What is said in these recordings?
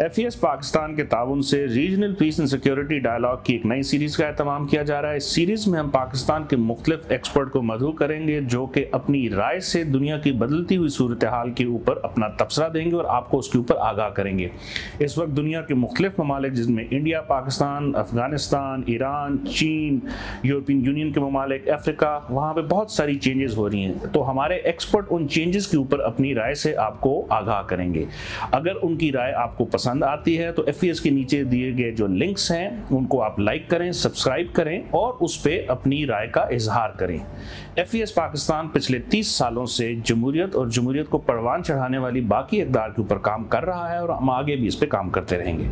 F e Pakistan के ताउन से regional peace and security dialogue की एक नई सीरीज़ का अहतमाम किया जा रहा है इस सीरीज़ में हम पाकिस्तान के मुख्तफ एक्सपर्ट को मधु करेंगे जो कि अपनी राय से दुनिया की बदलती हुई सूरत हाल के ऊपर अपना तबसरा देंगे और आपको उसके ऊपर आगाह करेंगे इस वक्त दुनिया के मुख्तफ ममालिक जिसमें इंडिया पाकिस्तान अफगानिस्तान ईरान चीन यूरोपियन यूनियन के ममालिक अफ्रीका वहाँ पर बहुत सारी चेंजेस हो रही हैं तो हमारे एक्सपर्ट उन चेंजेस के ऊपर अपनी राय से आपको आगाह करेंगे अगर उनकी राय आपको पसंद पसंद आती है तो एफ e के नीचे दिए गए जो लिंक्स हैं उनको आप लाइक करें सब्सक्राइब करें और उस पर अपनी राय का इजहार करें एफ e पाकिस्तान पिछले 30 सालों से जमहूरियत और जमहूरियत को परवान चढ़ाने वाली बाकी इकदार के ऊपर काम कर रहा है और हम आगे भी इस पर काम करते रहेंगे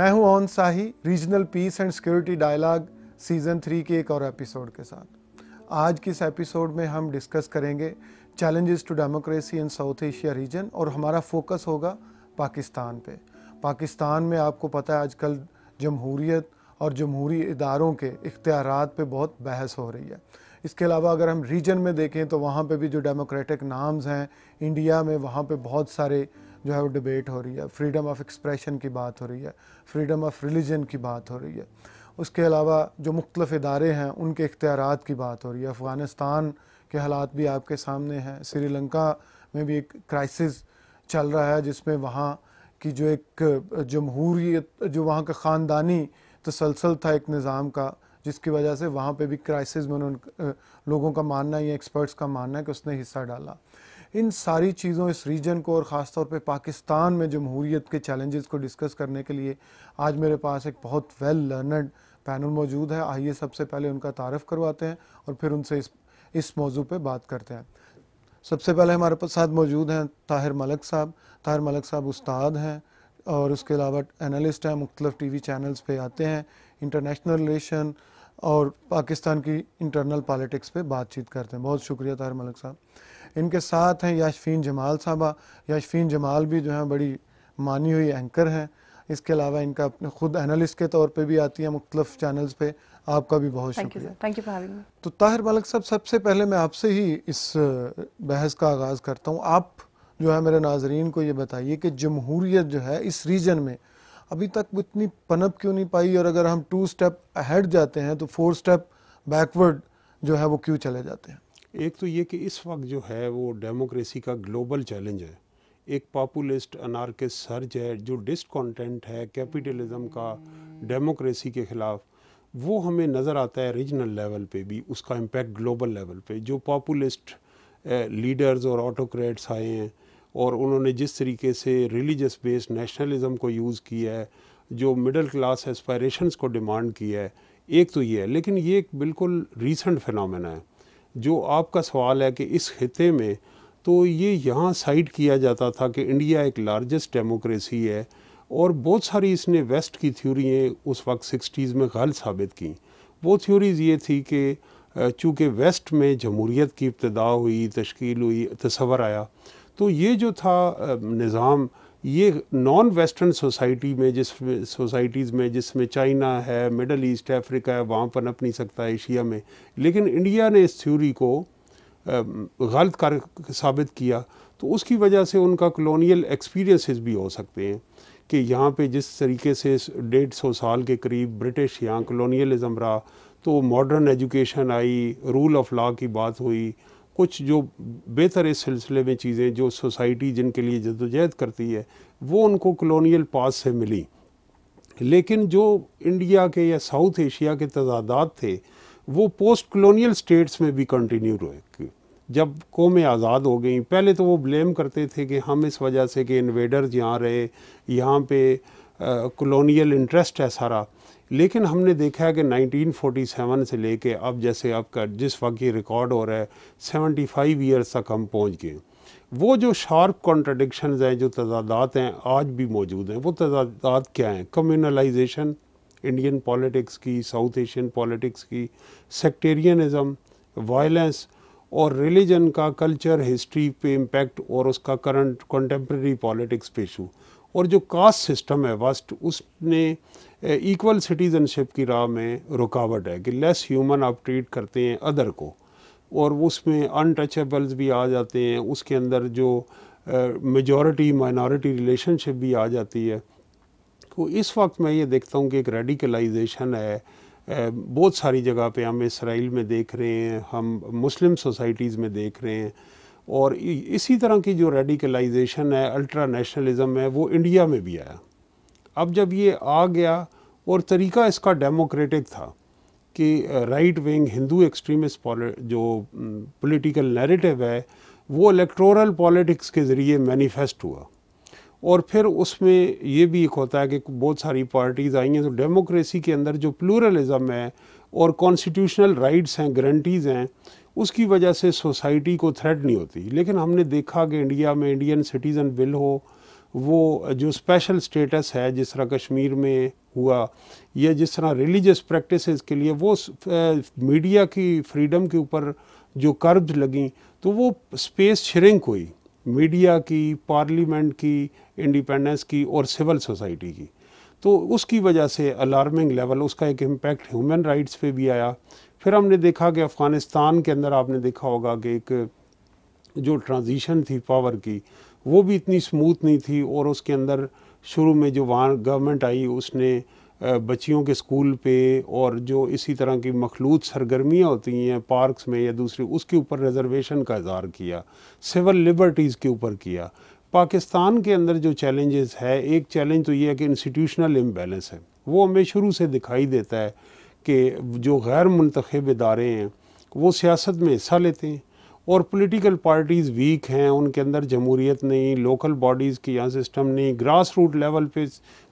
मैं हूं Aun Sahi regional peace and security dialogue season three के एक और एपिसोड के साथ आज के इस एपिसोड में हम डिस्कस करेंगे challenges to democracy in South Asia region और हमारा फोकस होगा पाकिस्तान पे पाकिस्तान में आपको पता है आजकल जमहूरीत और जमहूरी इदारों के इख्तियार पे बहुत बहस हो रही है इसके अलावा अगर हम रीजन में देखें तो वहाँ पे भी जो डेमोक्रेटिक नाम्स हैं इंडिया में वहाँ पे बहुत सारे जो है वो डिबेट हो रही है फ्रीडम ऑफ एक्सप्रेशन की बात हो रही है फ्रीडम ऑफ रिलीजन की बात हो रही है उसके अलावा जो मुख्तफ इदारे हैं उनके इख्तियार की बात हो रही है अफ़गानिस्तान के हालात भी आपके सामने हैं श्रीलंका में भी एक क्राइसिस चल रहा है जिसमें वहाँ की जो एक जमहूरीत जो वहाँ का ख़ानदानी तसलसल था एक निज़ाम का जिसकी वजह से वहाँ पे भी क्राइसिस में उन लोगों का मानना है या एक्सपर्ट्स का मानना है कि उसने हिस्सा डाला इन सारी चीज़ों इस रीजन को और ख़ास तौर पे पाकिस्तान में जमहूरीत के चैलेंजेस को डिस्कस करने के लिए आज मेरे पास एक बहुत वेल लर्नड पैनल मौजूद है आइए सबसे पहले उनका तारफ़ करवाते हैं और फिर उनसे इस इस मौजू पर बात करते हैं सबसे पहले हमारे पास साथ मौजूद हैं ताहिर मलक साहब ताहिर मलक साहब उस्ताद हैं और उसके अलावा एनालिस्ट हैं मुख्तलिफ़ टी वी चैनल्स पर आते हैं इंटरनेशनल रिलेशन और पाकिस्तान की इंटरनल पॉलिटिक्स पे बातचीत करते हैं बहुत शुक्रिया ताहिर मलिक साहब इनके साथ हैं याशफीन जमाल साहबा याशफीन जमाल भी जो है बड़ी मानी हुई एंकर हैं इसके अलावा इनका अपने खुद एनालिस्ट के तौर पे भी आती हैं मुख्तफ चैनल्स पे आपका भी बहुत शुक्रिया थैंक यू तो ताहिर मलक साहब सबसे पहले मैं आपसे ही इस बहस का आगाज़ करता हूँ आप जो है मेरे नाजरीन को ये बताइए कि जमहूरीत जो है इस रीजन में अभी तक इतनी पनप क्यों नहीं पाई और अगर हम टू स्टेप अहेड जाते हैं तो फोर स्टेप बैकवर्ड जो है वो क्यों चले जाते हैं एक तो ये कि इस वक्त जो है वो डेमोक्रेसी का ग्लोबल चैलेंज है एक पॉपुलिस्ट अनारकिस्ट सर्ज है जो डिसकॉन्टेंट है कैपिटलिज्म का डेमोक्रेसी के ख़िलाफ़ वो हमें नज़र आता है रीजनल लेवल पे भी उसका इम्पैक्ट ग्लोबल लेवल पे जो पॉपुलिस्ट लीडर्स और ऑटोक्रेट्स आए हैं और उन्होंने जिस तरीके से रिलीजस बेस्ड नेशनलिज्म को यूज़ किया है जो मिडिल क्लास एस्पायरेशंस को डिमांड किया है एक तो ये है लेकिन ये एक बिल्कुल रीसेंट फिनमिना है जो आपका सवाल है कि इस खत्े में तो ये यहाँ साइड किया जाता था कि इंडिया एक लार्जेस्ट डेमोक्रेसी है और बहुत सारी इसने वेस्ट की थ्योरियाँ उस वक्त सिक्सटीज़ में गलत साबित की वो थ्योरीज़ ये थी कि चूँकि वेस्ट में जमहूरीत की इब्तदा हुई तश्कील हुई तस्वर आया तो ये जो था निज़ाम ये नॉन वेस्टर्न सोसाइटी में जिस सोसाइटीज़ में जिसमें चाइना है मिडल ईस्ट अफ्रीका है वहाँ पनप नहीं सकता एशिया में लेकिन इंडिया ने इस थ्योरी को गलत कर साबित किया तो उसकी वजह से उनका कॉलोनियल एक्सपीरियंसेस भी हो सकते हैं कि यहाँ पे जिस तरीके से डेढ़ सौ साल के करीब ब्रिटिश यहाँ कॉलोनियलिज़म रहा तो मॉडर्न एजुकेशन आई रूल ऑफ लॉ की बात हुई कुछ जो बेहतर इस सिलसिले में चीज़ें जो सोसाइटी जिनके लिए जदोजहद करती है वो उनको कलोनील पास से मिली लेकिन जो इंडिया के या साउथ एशिया के तजादात थे वो पोस्ट कलोनील स्टेट्स में भी कंटिन्यू रहे जब कौमें आज़ाद हो गई पहले तो वो ब्लेम करते थे कि हम इस वजह से कि इन्वेडर्स यहाँ रहे यहाँ पे कॉलोनियल इंटरेस्ट है सारा लेकिन हमने देखा है कि 1947 से लेके अब जैसे आपका जिस वक्त ये रिकॉर्ड हो रहा है 75 ईयर्स तक हम पहुँच गए वो जो शार्प कॉन्ट्रडिक्शन हैं जो तजादात हैं आज भी मौजूद हैं वो तजादात क्या हैं कम्यूनलाइजेशन इंडियन पॉलिटिक्स की साउथ एशियन पॉलिटिक्स की सेक्टेरियनिज़म वायलेंस और रिलीजन का कल्चर हिस्ट्री पे इम्पेक्ट और उसका करंट कंटेम्प्रेरी पॉलिटिक्स पेशू और जो कास्ट सिस्टम है वस्ट उसने इक्वल eh, सिटीजनशिप की राह में रुकावट है कि लेस ह्यूमन आप ट्रीट करते हैं अदर को और उसमें अनटचेबल्स भी आ जाते हैं उसके अंदर जो मेजॉरिटी माइनॉरिटी रिलेशनशिप भी आ जाती है तो इस वक्त मैं ये देखता हूँ कि एक रेडिकलाइजेशन है eh, बहुत सारी जगह पे हम इसराइल में देख रहे हैं हम मुस्लिम सोसाइटीज़ में देख रहे हैं और इसी तरह की जो रेडिकलाइजेशन है अल्ट्रा नेशनलिज़म है वो इंडिया में भी आया अब जब ये आ गया और तरीका इसका डेमोक्रेटिक था कि राइट विंग हिंदू एक्सट्रीमिस्ट जो पॉलिटिकल नैरेटिव है वो इलेक्टोरल पॉलिटिक्स के ज़रिए मैनिफेस्ट हुआ और फिर उसमें ये भी एक होता है कि बहुत सारी पार्टीज़ आई हैं तो डेमोक्रेसी के अंदर जो प्लूरलिज़म है और कॉन्स्टिट्यूशनल राइट्स हैं गारंटीज़ हैं उसकी वजह से सोसाइटी को थ्रेड नहीं होती लेकिन हमने देखा कि इंडिया में इंडियन सिटीज़न बिल हो वो जो स्पेशल स्टेटस है जिस तरह कश्मीर में हुआ या जिस तरह रिलीजियस प्रैक्टिसेस के लिए वो मीडिया की फ्रीडम के ऊपर जो कर्ज लगी तो वो स्पेस श्रिंक हुई मीडिया की पार्लियामेंट की इंडिपेंडेंस की और सिविल सोसाइटी की तो उसकी वजह से अलार्मिंग लेवल उसका एक इम्पैक्ट ह्यूमन राइट्स पे भी आया फिर हमने देखा कि अफ़गानिस्तान के अंदर आपने देखा होगा कि एक जो ट्रांजिशन थी पावर की वो भी इतनी स्मूथ नहीं थी और उसके अंदर शुरू में जो वहाँ गवर्नमेंट आई उसने बच्चियों के स्कूल पे और जो इसी तरह की मखलूत सरगर्मियाँ होती हैं पार्क्स में या दूसरी उसके ऊपर रिजर्वेशन का इजहार किया सिविल लिबर्टीज़ के ऊपर किया पाकिस्तान के अंदर जो चैलेंजेस है एक चैलेंज तो ये है कि इंस्टीट्यूशनल इम्बेलेंस है वो हमें शुरू से दिखाई देता है कि जो गैर मुंतब इदारे हैं वो सियासत में हिस्सा लेते हैं और पॉलिटिकल पार्टीज़ वीक हैं उनके अंदर जमहूरीत नहीं लोकल बॉडीज़ की यहाँ सिस्टम नहीं ग्रास रूट लेवल पे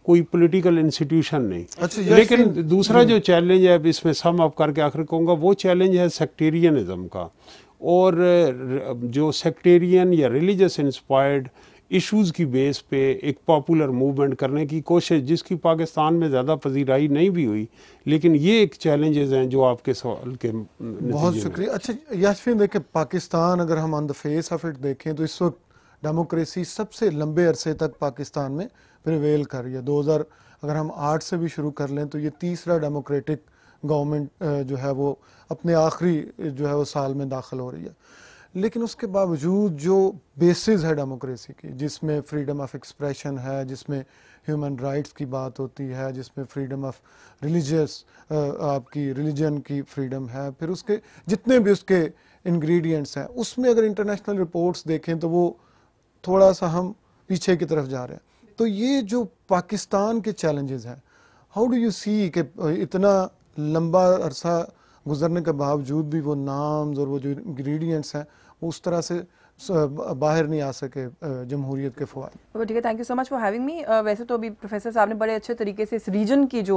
कोई पॉलिटिकल इंस्टीट्यूशन नहीं अच्छा, लेकिन दूसरा जो चैलेंज है अब इसमें सम आप करके आखिर कहूँगा वो चैलेंज है सेक्टेरियनिज़म का और जो सेक्टेरियन या रिलीजस इंस्पायर्ड इश्यूज़ की बेस पे एक पॉपुलर मूवमेंट करने की कोशिश जिसकी पाकिस्तान में ज़्यादा पजीराई नहीं भी हुई लेकिन ये एक चैलेंजेस हैं जो आपके सवाल के बहुत शुक्रिया अच्छा यासफिन देखें पाकिस्तान अगर हम on the face of it देखें तो इस वक्त डेमोक्रेसी सबसे लंबे अरसे तक पाकिस्तान में प्रिवेल कर रही है दो हज़ार अगर हम आठ से भी शुरू कर लें तो ये तीसरा डेमोक्रेटिक गवर्नमेंट जो है वो अपने आखिरी जो है वो साल में दाखिल हो रही है लेकिन उसके बावजूद जो बेसिस है डेमोक्रेसी की जिसमें फ्रीडम ऑफ एक्सप्रेशन है जिसमें ह्यूमन राइट्स की बात होती है जिसमें फ्रीडम ऑफ रिलीजियस आपकी रिलीजन की फ्रीडम है फिर उसके जितने भी उसके इंग्रेडिएंट्स हैं उसमें अगर इंटरनेशनल रिपोर्ट्स देखें तो वो थोड़ा सा हम पीछे की तरफ जा रहे हैं तो ये जो पाकिस्तान के चैलेंजेस हैं हाउ डू यू सी कि इतना लंबा अरसा गुजरने के बावजूद भी वो नाम्स और वो जो इंग्रेडिएंट्स हैं वो उस तरह से बाहर नहीं आ सके जमहूरियत के फवाद ठीक है thank you so much for having me वैसे तो अभी प्रोफेसर साहब ने बड़े अच्छे तरीके से इस रीजन की जो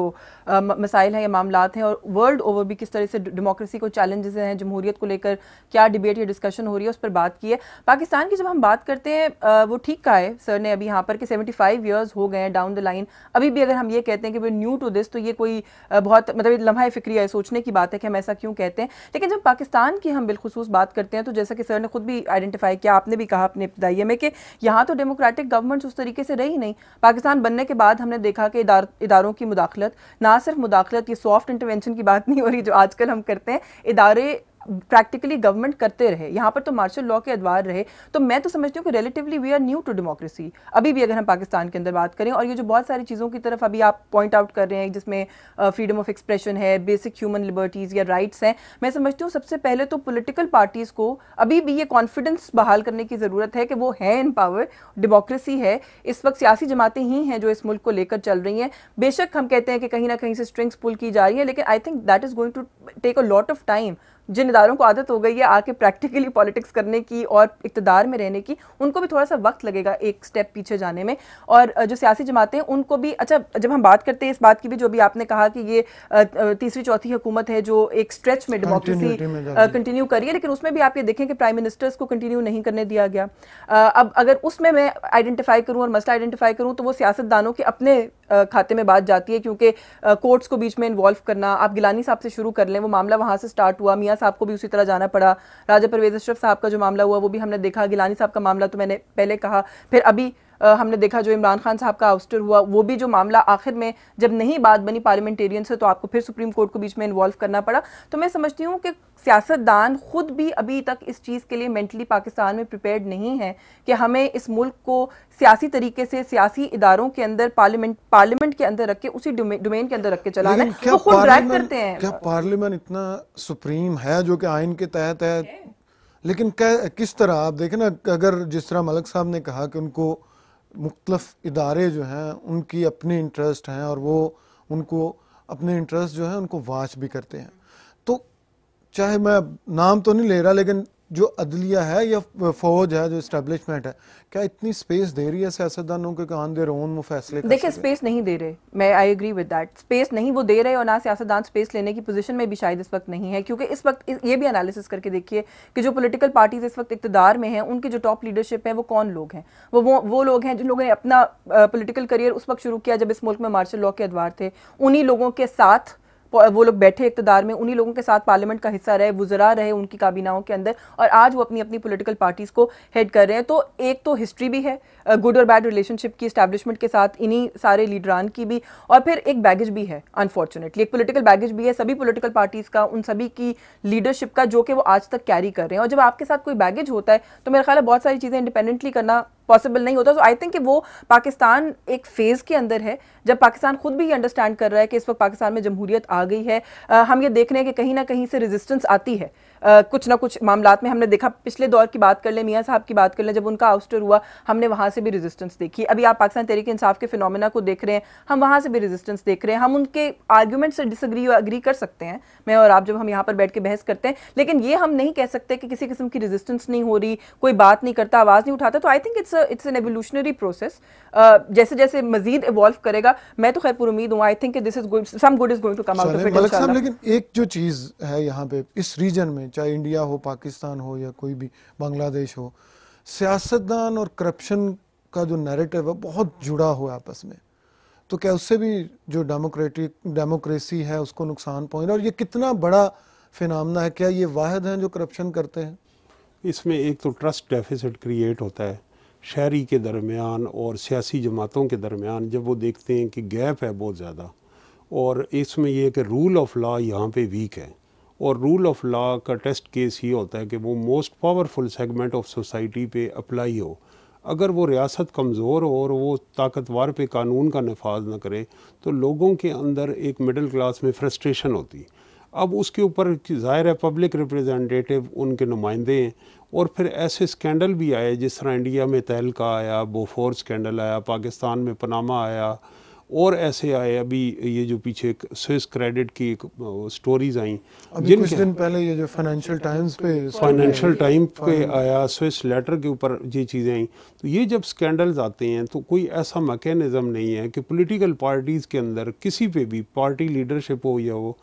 मसाइल हैं या मामला हैं और वर्ल्ड ओवर भी किस तरह से डेमोक्रेसी को चैलेंजेस हैं जमहूरीत को लेकर क्या डिबेट या डिस्कशन हो रही है उस पर बात की है पाकिस्तान की जब हम बात करते हैं वो ठीक कहा है सर ने अभी यहाँ पर कि सेवेंटी फाइव ईयर्स हो गए हैं डाउन द लाइन अभी भी अगर हम ये कहते हैं कि वे न्यू टू दिस तो ये कोई बहुत मतलब लम्हा फिक्रिया है सोचने की बात है कि हम ऐसा क्यों कहते हैं लेकिन जब पाकिस्तान की हम बिलखसूस बात करते हैं तो जैसा कि सर ने खुद भी आइडेंटिफाई है कि आपने भी कहा अपने इब्तदाई में कि यहाँ तो डेमोक्रेटिक गवर्नमेंट्स उस तरीके से रही नहीं पाकिस्तान बनने के बाद हमने देखा कि इदार, इदारों की मुदाखलत ना सिर्फ मुदाखलत ये सॉफ्ट इंटरवेंशन की बात नहीं हो रही जो आजकल हम करते हैं इदारे प्रैक्टिकली गवर्नमेंट करते रहे यहाँ पर तो मार्शल लॉ के अदवार रहे तो मैं तो समझती हूँ कि relatively we are new to democracy अभी भी अगर हम पाकिस्तान के अंदर बात करें और ये जो बहुत सारी चीज़ों की तरफ अभी आप पॉइंट आउट कर रहे हैं जिसमें फ्रीडम ऑफ एक्सप्रेशन है बेसिक ह्यूमन लिबर्टीज़ या राइट्स हैं मैं समझती हूँ सबसे पहले तो पोलिटिकल पार्टीज़ को अभी भी ये कॉन्फिडेंस बहाल करने की ज़रूरत है कि वो है इन पावर डेमोक्रेसी है इस वक्त सियासी जमातें ही हैं जो इस मुल्क को लेकर चल रही हैं बेशक हम कहते हैं कि कहीं ना कहीं से स्ट्रिंग्स पुल की जा रही है लेकिन I think that is going to take a lot of time जिन इदारों को आदत हो गई है आके प्रैक्टिकली पॉलिटिक्स करने की और इकतदार में रहने की उनको भी थोड़ा सा वक्त लगेगा एक स्टेप पीछे जाने में और जो सियासी जमातें हैं उनको भी अच्छा जब हम बात करते हैं इस बात की भी जो भी आपने कहा कि ये तीसरी चौथी हुकूमत है जो एक स्ट्रेच में डेमोक्रेसी कंटिन्यू करी है लेकिन उसमें भी आप ये देखें कि प्राइम मिनिस्टर्स को कंटिन्यू नहीं करने दिया गया अब अगर उसमें मैं आइडेंटिफाई करूँ और मसला आइडेंटिफाई करूँ तो वो सियासतदानों के अपने खाते में बात जाती है क्योंकि कोर्ट्स को बीच में इन्वॉल्व करना आप गिलानी साहब से शुरू कर लें वो मामला वहाँ से स्टार्ट हुआ मियाँ मियाँ साहब को भी उसी तरह जाना पड़ा राजा परवेज अशरफ साहब का जो मामला हुआ वो भी हमने देखा गिलानी साहब का मामला तो मैंने पहले कहा फिर अभी हमने देखा जो इमरान खान साहब का आउस्टर हुआ वो भी जो मामला आखिर में जब नहीं बात बनी पार्लियामेंटेरियन से तो आपको फिर सुप्रीम कोर्ट को बीच में इन्वॉल्व करना पड़ा तो मैं समझती हूँ कि सियासतदान खुद भी अभी तक इस चीज़ के लिए मेंटली पाकिस्तान में प्रिपेयर्ड नहीं है कि हमें इस मुल्क को सियासी तरीके से सियासी इदारों के अंदर पार्लियामेंट पार्लियामेंट के अंदर रख के उसी डोमेन के अंदर रख के चलाना है वो खुद ड्रैग करते हैं क्या पार्लियामेंट इतना सुप्रीम है जो कि आइन के तहत है लेकिन किस तरह आप देखें ना अगर जिस तरह मलक साहब ने कहा कि उनको मुख्तलफ इदारे जो हैं उनकी अपनी इंटरेस्ट हैं और वो उनको अपने इंटरेस्ट जो हैं उनको वाच भी करते हैं तो चाहे मैं नाम तो नहीं ले रहा लेकिन जो अदलिया है या फौज है जो इस्टेब्लिशमेंट है क्या इतनी स्पेस दे रही है सियासतदानों के कान हाँ, दे रोन फैसले देखिए स्पेस नहीं दे रहे मैं I agree with that space नहीं वो दे रहे और ना सियासतदान स्पेस लेने की पोजीशन में भी शायद इस वक्त नहीं है क्योंकि इस वक्त ये भी एनालिसिस करके देखिए कि जो पोलिटिकल पार्टीज इस वक्त इकतदार में है उनकी जो टॉप लीडरशिप है वो कौन लोग हैं वो वो वो लोग हैं जिन लोगों ने अपना पोलिटिकल करियर उस वक्त शुरू किया जब इस मुल्क में मार्शल लॉ के अदवार थे उन्हीं लोगों के साथ वो लोग बैठे इकतदार में उन्हीं लोगों के साथ पार्लियामेंट का हिस्सा रहे वुजरा रहे उनकी काबीनाओं के अंदर और आज वो अपनी अपनी पोलिटिकल पार्टीज़ को हेड कर रहे हैं तो एक तो हिस्ट्री भी है गुड और बैड रिलेशनशिप की स्टैब्लिशमेंट के साथ इन्हीं सारे लीडरान की भी और फिर एक बैगेज भी है अनफॉर्चुनेटली एक पोलिटिकल बैगेज भी है सभी पोलिटिकल पार्टीज़ का उन सभी की लीडरशिप का जो कि वो आज तक कैरी कर रहे हैं और जब आपके साथ कोई बैगेज होता है तो मेरा ख्याल है बहुत सारी चीज़ें इंडिपेंडेंटली करना पॉसिबल नहीं होता सो आई थिंक कि वो पाकिस्तान एक फ़ेज़ के अंदर है जब पाकिस्तान खुद भी ये अंडरस्टैंड कर रहा है कि इस वक्त पाकिस्तान में जमहूरियत आ गई है आ, हम ये देख रहे हैं कि कहीं ना कहीं से रेजिस्टेंस आती है कुछ ना कुछ मामला में हमने देखा पिछले दौर की बात कर लें मियाँ साहब की बात कर लें जब उनका आउस्टर हुआ हमने वहाँ से भी रेजिस्टेंस देखी अभी आप पाकिस्तान तरीके इंसाफ के फिनोमिना को देख रहे हैं हम वहाँ से भी रेजिस्टेंस देख रहे हैं हम उनके आर्ग्यूमेंट से डिसग्री अग्री कर सकते हैं मैं और आप जब हम यहाँ पर बैठ के बहस करते हैं लेकिन ये हम नहीं कह सकते कि किसी किस्म की रेजिस्टेंस नहीं हो रही कोई बात नहीं करता आवाज़ नहीं उठाता तो I think it's it's an evolutionary process जैसे जैसे मजीद इवॉल्व करेगा मैं तो खैर पर उम्मीद हूँ I think this is some good is going to come out लेकिन एक जो चीज़ है यहाँ पे इस रीजन में चाहे इंडिया हो पाकिस्तान हो या कोई भी बांग्लादेश हो सियासतदान और करप्शन का जो नैरेटिव है बहुत जुड़ा हुआ आपस में तो क्या उससे भी जो डेमोक्रेटिक डेमोक्रेसी है उसको नुकसान पहुँच रहा और ये कितना बड़ा फिनमना है क्या ये वाहद हैं जो करप्शन करते हैं इसमें एक तो ट्रस्ट डेफिसिट क्रिएट होता है शहरी के दरमियान और सियासी जमातों के दरमियान जब वो देखते हैं कि गैप है बहुत ज़्यादा और इसमें यह कि रूल ऑफ लॉ यहाँ पे वीक है और रूल ऑफ लॉ का टेस्ट केस ये होता है कि वो most powerful segment of society पे अप्लाई हो अगर वो रियासत कमज़ोर हो और वो ताकतवर पे कानून का नफाज ना करे तो लोगों के अंदर एक मिडिल क्लास में फ्रस्ट्रेशन होती अब उसके ऊपर ज़ाहिर है पब्लिक रिप्रेजेंटेटिव उनके नुमाइंदे हैं और फिर ऐसे स्कैंडल भी आए जिस तरह इंडिया में तहलका आया बोफोर स्कैंडल आया पाकिस्तान में पनामा आया और ऐसे आए अभी ये जो पीछे स्विस क्रेडिट की एक स्टोरीज आई जिन कुछ दिन पहले ये जो फाइनेंशियल टाइम्स पे फाइनेंशियल टाइम पे आया स्विस लेटर के ऊपर ये चीज़ें आई तो ये जब स्कैंडल्स आते हैं तो कोई ऐसा मैकेनिज़्म नहीं है कि पोलिटिकल पार्टीज़ के अंदर किसी पे भी पार्टी लीडरशिप हो या हो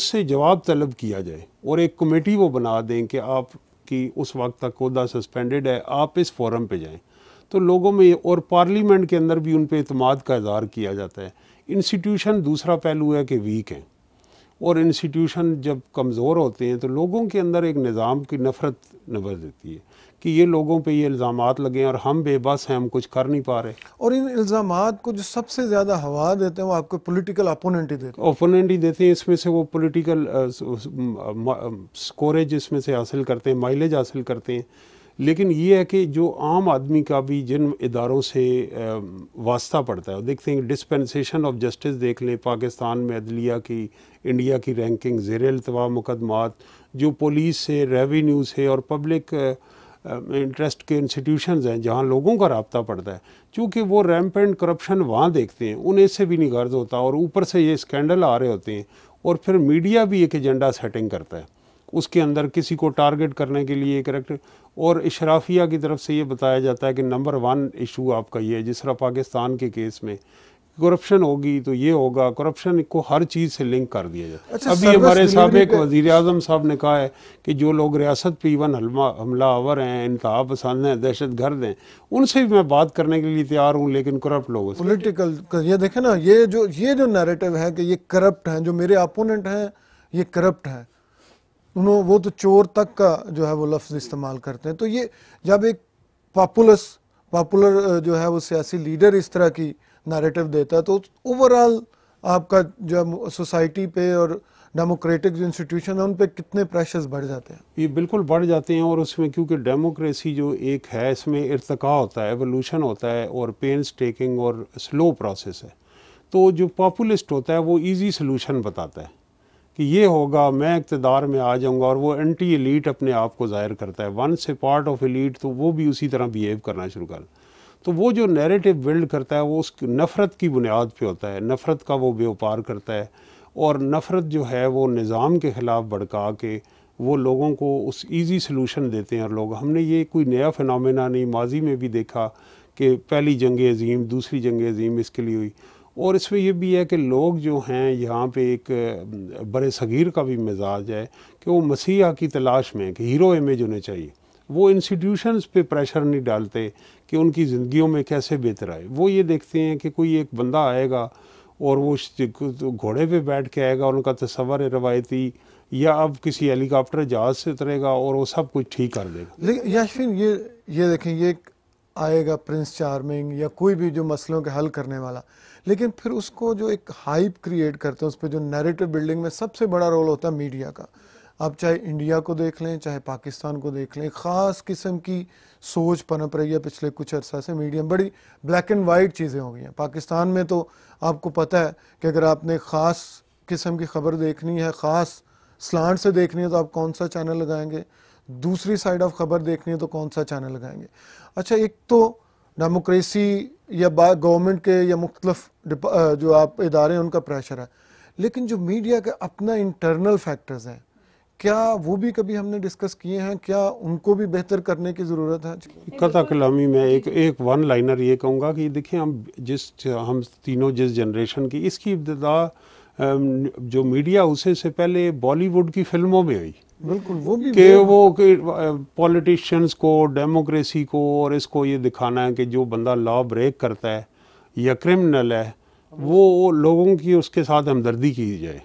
उससे जवाब तलब किया जाए और एक कमेटी वो बना दें कि आपकी उस वक्त तक उदा सस्पेंडेड है आप इस फोरम पर जाएँ तो लोगों में और पार्लियामेंट के अंदर भी उन पर अतमाद का इजहार किया जाता है इंस्टीट्यूशन दूसरा पहलू है कि वीक हैं और इंस्टीट्यूशन जब कमज़ोर होते हैं तो लोगों के अंदर एक निज़ाम की नफ़रत नवर देती है कि ये लोगों पे ये इल्ज़ाम लगे और हम बेबस हैं हम कुछ कर नहीं पा रहे और इन इल्ज़ाम को जो सबसे ज़्यादा हवा देते हैं वो आपको पोलिटिकल अपोनेंट ही देते हैं अपोनेंट ही देते हैं इसमें से वो पोलिटिकल स्कोरेज इसमें से हासिल करते हैं माइलेज हासिल करते हैं लेकिन ये है कि जो आम आदमी का भी जिन इदारों से वास्ता पड़ता है देखते हैं डिस्पेंसेशन ऑफ जस्टिस देख लें पाकिस्तान में अदलिया की इंडिया की रैंकिंग ज़ेर अल्तवा मुकदमात जो पुलिस से रेवेन्यू से और पब्लिक इंटरेस्ट के इंस्टीट्यूशन हैं जहाँ लोगों का रबता पड़ता है चूँकि वो रैम्प एंड करप्शन वहाँ देखते हैं उन्हें से भी नहीं गर्ज होता और ऊपर से ये स्कैंडल आ रहे होते हैं और फिर मीडिया भी एक एजेंडा सेटिंग करता है उसके अंदर किसी को टारगेट करने के लिए करेक्ट और इशराफिया की तरफ से ये बताया जाता है कि नंबर वन इशू आपका ये है जिस तरह पाकिस्तान के केस में करप्शन होगी तो ये होगा करप्शन को हर चीज़ से लिंक कर दिया जाता है अच्छा, अभी हमारे सबक वजीर अजम साहब ने कहा है कि जो लोग रियासत पे इवन हमला आवर हैं इंतहा पसंद हैं दहशत गर्द हैं उनसे भी मैं बात करने के लिए तैयार हूँ लेकिन करप्ट लोगों से पोलिटिकल ये देखें ना ये जो ये जो नरेटिव है कि ये करप्ट हैं जो मेरे अपोनेंट हैं ये करप्ट हैं उन्हों वो तो चोर तक का जो है वो लफ्ज़ इस्तेमाल करते हैं तो ये जब एक पॉपुलस पॉपुलर जो है वो सियासी लीडर इस तरह की नैरेटिव देता है तो ओवरऑल आपका जो है सोसाइटी पे और डेमोक्रेटिक जो इंस्टीट्यूशन है उन पर कितने प्रेशर्स बढ़ जाते हैं ये बिल्कुल बढ़ जाते हैं और उसमें क्योंकि डेमोक्रेसी जो एक है इसमें इरतका होता है एवोल्यूशन होता है और पेंस टेकिंग और स्लो प्रोसेस है तो जो पॉपुलिस्ट होता है वो ईजी सोलूशन बताता है कि ये होगा मैं इकतदार में आ जाऊँगा और वो एंटी एलीट अपने आप को ज़ाहिर करता है वन से पार्ट ऑफ एलीट तो वो भी उसी तरह बिहेव करना शुरू कर तो वो जो नैरेटिव बिल्ड करता है वो उस नफ़रत की बुनियाद पे होता है नफ़रत का वो व्यापार करता है और नफ़रत जो है वो निज़ाम के ख़िलाफ़ भड़का के वो लोगों को उस ईजी सलूशन देते हैं और लोग हमने ये कोई नया फिनमिना नहीं माजी में भी देखा कि पहली जंग अजीम दूसरी जंग अजीम इसके लिए हुई और इसमें यह भी है कि लोग जो हैं यहाँ पे एक बड़े सग़ीर का भी मिजाज है कि वो मसीहा की तलाश में कि हीरो इमेज होने चाहिए वो इंस्टीट्यूशंस पे प्रेशर नहीं डालते कि उनकी ज़िंदगियों में कैसे बेहतर आए वो ये देखते हैं कि कोई एक बंदा आएगा और वो तो घोड़े पे बैठ के आएगा उनका तस्वर रवायती या अब किसी हेलीकॉप्टर जहाज़ से उतरेगा और वो सब कुछ ठीक कर देगा लेकिन याशफिन ये ये देखें ये एक आएगा प्रिंस चार्मिंग या कोई भी जो मसलों के हल करने वाला लेकिन फिर उसको जो एक हाइप क्रिएट करते हैं उस पर जो नैरेटिव बिल्डिंग में सबसे बड़ा रोल होता है मीडिया का आप चाहे इंडिया को देख लें चाहे पाकिस्तान को देख लें ख़ास किस्म की सोच पनप रही है पिछले कुछ अर्सा से मीडिया में बड़ी ब्लैक एंड वाइट चीज़ें हो गई हैं पाकिस्तान में तो आपको पता है कि अगर आपने ख़ास किस्म की खबर देखनी है ख़ास स्लांट से देखनी है तो आप कौन सा चैनल लगाएंगे दूसरी साइड ऑफ खबर देखनी है तो कौन सा चैनल लगाएंगे अच्छा एक तो डेमोक्रेसी या गवर्नमेंट के या मुख्तलफ जो आप इदारे हैं उनका प्रेशर है लेकिन जो मीडिया का अपना इंटरनल फैक्टर्स हैं क्या वो भी कभी हमने डिस्कस किए हैं क्या उनको भी बेहतर करने की ज़रूरत है कथा कलामी में एक एक वन लाइनर ये कहूँगा कि देखिए हम जिस हम तीनों जिस जनरेशन की इसकी इब्तदा जो मीडिया उसे से पहले बॉलीवुड की फिल्मों में हुई बिल्कुल वो भी कि वो कि पॉलिटिशियंस को डेमोक्रेसी को और इसको ये दिखाना है कि जो बंदा लॉ ब्रेक करता है या क्रिमिनल है वो लोगों की उसके साथ हमदर्दी की जाए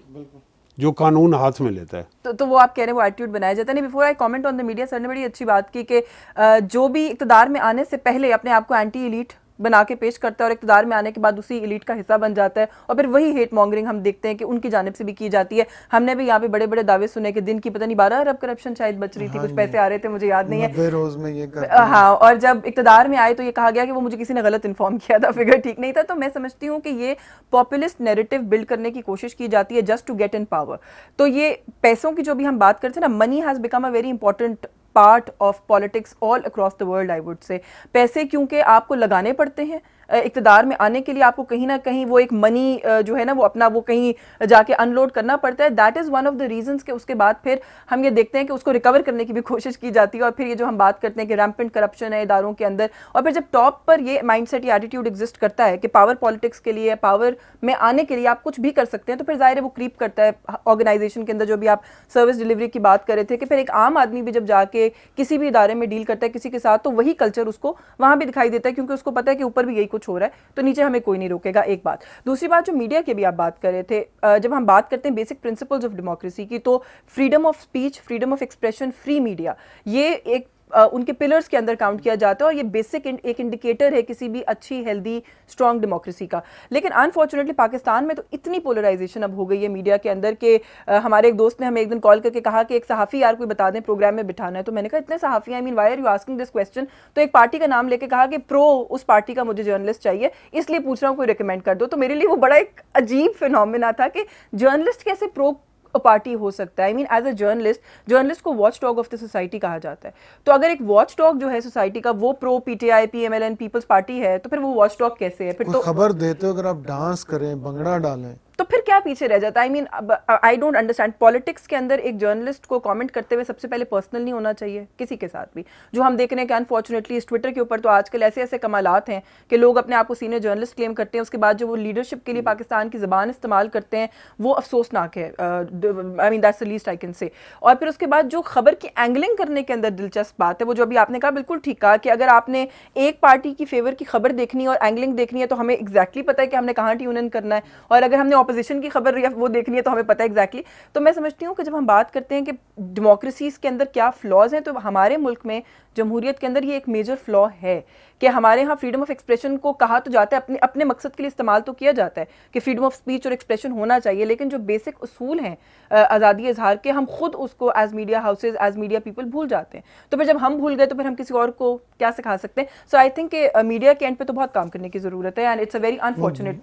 जो कानून हाथ में लेता है तो, तो वो आप कह रहे हैं वो एटीट्यूड बनाया जाता है नहीं before I comment on the media sir ने बड़ी अच्छी बात की कि जो भी इकतदार में आने से पहले अपने आप को एंटी इलीट बना के पेश करता है और इकतदार में आने के बाद उसी इलीट का हिस्सा बन जाता है और फिर वही हेट मॉन्गरिंग हम देखते हैं कि उनकी जानब से भी की जाती है हमने भी यहाँ पे बड़े बड़े दावे सुने कि दिन की पता नहीं बारह अरब करप्शन शायद बच रही थी हाँ कुछ पैसे आ रहे थे मुझे याद नहीं है रोज में ये हाँ और जब इकतदार में आए तो ये कहा गया कि वो मुझे किसी ने गलत इन्फॉर्म किया था फिगर ठीक नहीं था तो मैं समझती हूँ कि ये पॉपुलिस्ट नेरेटिव बिल्ड करने की कोशिश की जाती है just to get in power तो ये पैसों की जो भी हम बात करते हैं ना money has become a very important part of politics all across the world I would say पैसे क्योंकि आपको लगाने पड़ते हैं इकतदार में आने के लिए आपको कहीं ना कहीं वो एक मनी जो है ना वो अपना वो कहीं जाके अनलोड करना पड़ता है that is one of the reason के उसके बाद फिर हम ये देखते हैं कि उसको रिकवर करने की भी कोशिश की जाती है और फिर ये जो हम बात करते हैं कि रैम्पेंट करप्शन है इदारों के अंदर और फिर जब टॉप पर ये सेट या एटीट्यूड एग्जिस्ट करता है कि पावर पॉलिटिक्स के लिए पावर में आने के लिए आप कुछ भी कर सकते हैं तो फिर जाहिर है वो क्रीप करता है ऑर्गेनाइजेशन के अंदर जो भी आप सर्विस डिलीवरी की बात कर रहे थे कि फिर एक आम आदमी भी जब जाके किसी भी इदारे में डील करता है किसी के साथ तो वही कल्चर उसको वहाँ भी दिखाई देता है क्योंकि उसको पता है कि ऊपर भी यही कुछ कुछ हो रहा है तो नीचे हमें कोई नहीं रोकेगा एक बात दूसरी बात जो मीडिया की भी आप बात कर रहे थे जब हम बात करते हैं बेसिक प्रिंसिपल्स ऑफ डेमोक्रेसी की तो freedom of speech freedom of expression free media ये एक उनके पिलर्स के अंदर काउंट किया जाता है और ये बेसिक एक इंडिकेटर है किसी भी अच्छी हेल्दी स्ट्रॉन्ग डेमोक्रेसी का लेकिन अनफॉर्चुनेटली पाकिस्तान में तो इतनी पोलराइजेशन अब हो गई है मीडिया के अंदर के हमारे एक दोस्त ने हमें एक दिन कॉल करके कहा कि एक सहाफ़ी यार कोई बता दें प्रोग्राम में बिठाना है तो मैंने कहा इतने सहाफ़ी I mean why are you asking this question तो एक पार्टी का नाम लेके कहा कि प्रो उस पार्टी का मुझे जर्नलिस्ट चाहिए इसलिए पूछ रहा हूँ कोई रिकमेंड कर दो तो मेरे लिए वो बड़ा एक अजीब फिनोमिना था कि जर्नलिस्ट कैसे प्रो अ पार्टी हो सकता है I mean as a journalist journalist को watchdog of the society कहा जाता है तो अगर एक वॉच टॉक जो है सोसाइटी का वो प्रो पीटीआई एन पीपल्स पार्टी है तो फिर वो वॉच टॉक कैसे है फिर तो खबर देते हो अगर आप डांस करें भंगड़ा डालें तो फिर क्या पीछे रह जाता I mean I don't understand politics के अंदर एक जर्नलिस्ट को कमेंट करते हुए सबसे पहले पर्सनल नहीं होना चाहिए किसी के साथ भी जो हम देख रहे हैं कि अनफॉर्चुनेटली इस ट्विटर के ऊपर तो आजकल ऐसे ऐसे कमालत हैं कि लोग अपने आप को सीनियर जर्नलिस्ट क्लेम करते हैं उसके बाद जो वो लीडरशिप के लिए हम्म। पाकिस्तान की ज़बान इस्तेमाल करते हैं वो अफसोसनाक है I mean that's the least I can say और फिर उसके बाद जो खबर की एंगलिंग करने के अंदर दिलचस्प बात है वो जो अभी आपने कहा बिल्कुल ठीक कहा कि अगर आपने एक पार्टी की फेवर की खबर देखनी और एंगलिंग देखनी है तो हमें एग्जैक्टली पता है कि हमने कहाँ ट्यून इन करना है और अगर हमने अपोजिशन की खबर या वो देखनी है तो हमें पता है एग्जैक्टली exactly. तो मैं समझती हूँ कि जब हम बात करते हैं कि डेमोक्रेसीज़ के अंदर क्या फ्लॉज हैं तो हमारे मुल्क में जमहूरियत के अंदर ये एक मेजर फ्लॉ है कि हमारे यहाँ फ्रीडम ऑफ एक्सप्रेशन को कहा तो जाता है अपने अपने मकसद के लिए इस्तेमाल तो किया जाता है कि फ्रीडम ऑफ स्पीच और एक्सप्रेशन होना चाहिए लेकिन जो बेसिक असूल हैं आज़ादी इजहार के हम खुद उसको as media houses as media people भूल जाते हैं तो फिर जब हम भूल गए तो फिर हम किसी और को क्या सिखा सकते हैं सो आई थिंक मीडिया के एंड पे तो बहुत काम करने की ज़रूरत है and it's a very unfortunate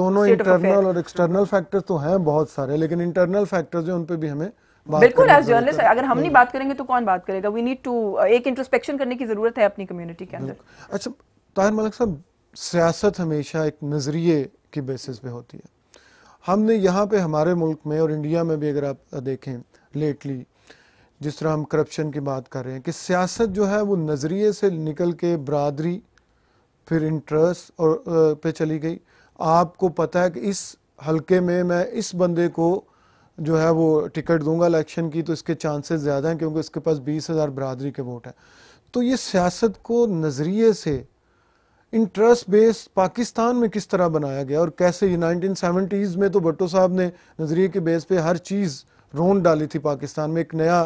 दोनों इंटरनल और एक्सटर्नल फैक्टर्स तो हैं बहुत सारे लेकिन इंटरनल फैक्टर्स हैं उन पर भी हमें बिल्कुल एज जर्नलिस्ट मतलब अगर हम नहीं बात करेंगे तो कौन बात करेगा वी नीड टू एक इंट्रोस्पेक्शन करने की जरूरत है अपनी कम्युनिटी के अंदर अच्छा ताहिर मलिक साहब सियासत हमेशा एक नज़रिए की बेसिस पे होती है हमने यहाँ पे हमारे मुल्क में और इंडिया में भी अगर आप देखें लेटली जिस तरह हम करप्शन की बात कर रहे हैं कि सियासत जो है वो नज़रिए से निकल के बरदरी फिर इंटरेस्ट और पे चली गई आपको पता है कि इस हलके में मैं इस बंदे को जो है वो टिकट दूंगा इलेक्शन की तो इसके चांसेस ज़्यादा हैं क्योंकि इसके पास बीस हज़ार बरदरी के वोट हैं तो ये सियासत को नज़रिए से इंटरेस्ट बेस्ड पाकिस्तान में किस तरह बनाया गया और कैसे ये नाइनटीन सेवेंटीज़ में तो भट्टो साहब ने नज़रिए के बेस पे हर चीज़ रोन डाली थी पाकिस्तान में एक नया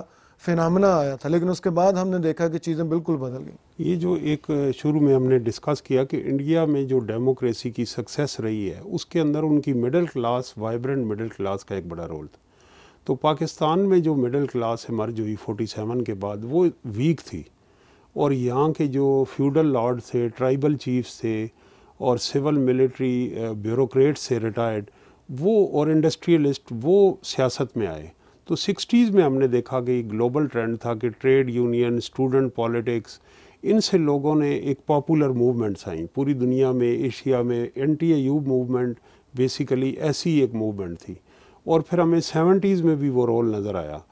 फिनमिना आया था लेकिन उसके बाद हमने देखा कि चीज़ें बिल्कुल बदल गई ये जो एक शुरू में हमने डिस्कस किया कि इंडिया में जो डेमोक्रेसी की सक्सेस रही है उसके अंदर उनकी middle class vibrant middle class का एक बड़ा रोल था तो पाकिस्तान में जो मिडिल क्लास इमर्ज हुई फोटी सेवन के बाद वो वीक थी और यहाँ के जो फ्यूडल लॉर्ड थे ट्राइबल चीफ्स थे और सिविल मिलिट्री ब्यूरोक्रेट्स थे रिटायर्ड वो और इंडस्ट्रियलिस्ट वो सियासत में आए तो सिक्सटीज़ में हमने देखा कि ग्लोबल ट्रेंड था कि ट्रेड यूनियन स्टूडेंट पॉलिटिक्स इनसे लोगों ने एक पॉपुलर मूवमेंट्स आई पूरी दुनिया में एशिया में एन टी मूवमेंट बेसिकली ऐसी एक मूवमेंट थी और फिर हमें सेवेंटीज़ में भी वो रोल नज़र आया